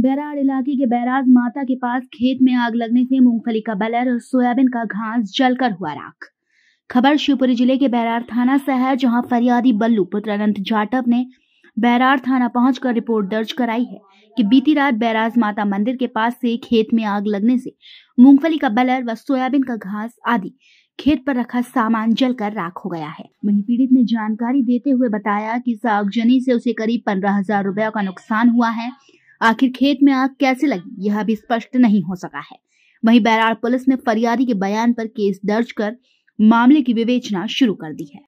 बैराड़ इलाके के बैराज माता के पास खेत में आग लगने से मूंगफली का बलर और सोयाबीन का घास जलकर हुआ राख खबर शिवपुरी जिले के बैरार थाना से है जहां फरियादी बल्लू पुत्र अनंत जाटव ने बैरार थाना पहुंचकर रिपोर्ट दर्ज कराई है कि बीती रात बैराज माता मंदिर के पास से खेत में आग लगने से मूंगफली का बलर व सोयाबीन का घास आदि खेत पर रखा सामान जलकर राख हो गया है वही पीड़ित ने जानकारी देते हुए बताया कि इस आगजनी से उसे करीब पंद्रह हजार रुपया का नुकसान हुआ है आखिर खेत में आग कैसे लगी यह भी स्पष्ट नहीं हो सका है वहीं बैराड़ पुलिस ने फरियादी के बयान पर केस दर्ज कर मामले की विवेचना शुरू कर दी है